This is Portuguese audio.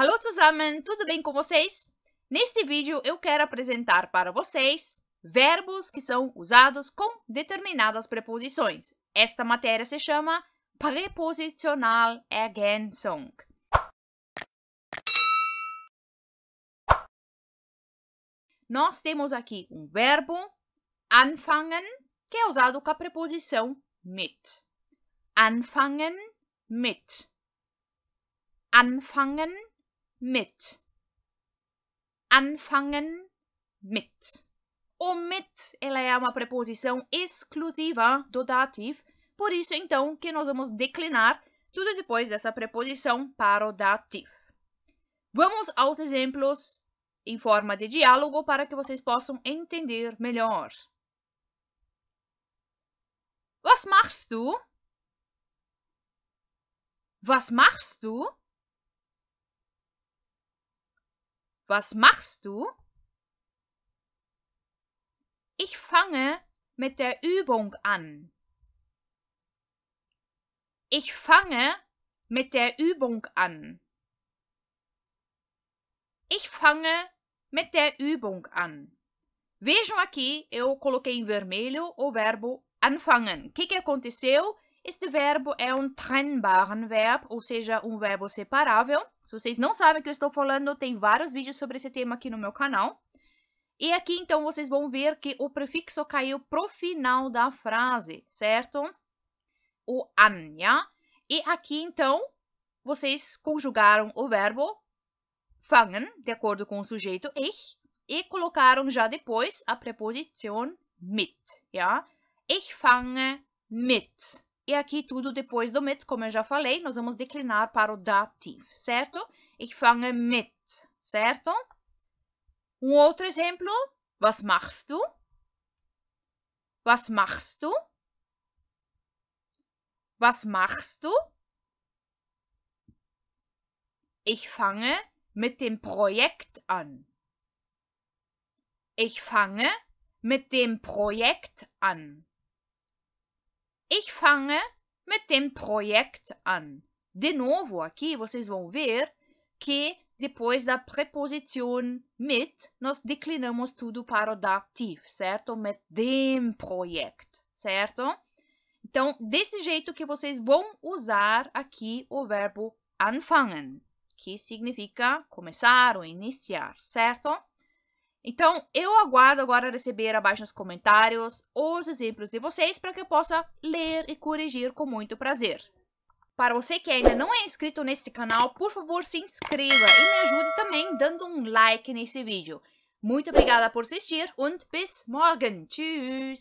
Hallo zusammen, tudo bem com vocês? Neste vídeo eu quero apresentar para vocês verbos que são usados com determinadas preposições. Esta matéria se chama preposicional Ergänzung. Nós temos aqui um verbo, anfangen, que é usado com a preposição mit. Anfangen mit. Anfangen mit. Anfangen mit. O mit ela é uma preposição exclusiva do dativo, por isso então que nós vamos declinar tudo depois dessa preposição para o dativo. Vamos aos exemplos em forma de diálogo para que vocês possam entender melhor. Was machst du? Was machst du? Was machst du? Ich fange mit der Übung an. Ich fange mit der Übung an. Ich fange mit der Übung an. Vejam aqui, eu coloquei em vermelho o verbo anfangen. O que, que aconteceu? Este verbo é um trennbaren verb, ou seja, um verbo separável. Se vocês não sabem o que eu estou falando, tem vários vídeos sobre esse tema aqui no meu canal. E aqui, então, vocês vão ver que o prefixo caiu pro final da frase, certo? O anja. E aqui, então, vocês conjugaram o verbo fangen, de acordo com o sujeito ich, e colocaram já depois a preposição mit, ja? Ich fange mit. E aqui tudo depois do mit, como eu já falei, nós vamos declinar para o Dativ, certo? Ich fange mit, certo? Um outro exemplo, was machst du? Was machst du? Was machst du? Ich fange mit dem Projekt an. Ich fange mit dem Projekt an. Ich fange mit dem Projekt an. De novo, aqui vocês vão ver que depois da preposição mit, nós declinamos tudo para o dativo, certo? Mit dem Projekt, certo? Então, desse jeito que vocês vão usar aqui o verbo anfangen, que significa começar ou iniciar, certo? Então, eu aguardo agora receber abaixo nos comentários os exemplos de vocês para que eu possa ler e corrigir com muito prazer. Para você que ainda não é inscrito neste canal, por favor se inscreva e me ajude também dando um like nesse vídeo. Muito obrigada por assistir und bis morgen. Tschüss!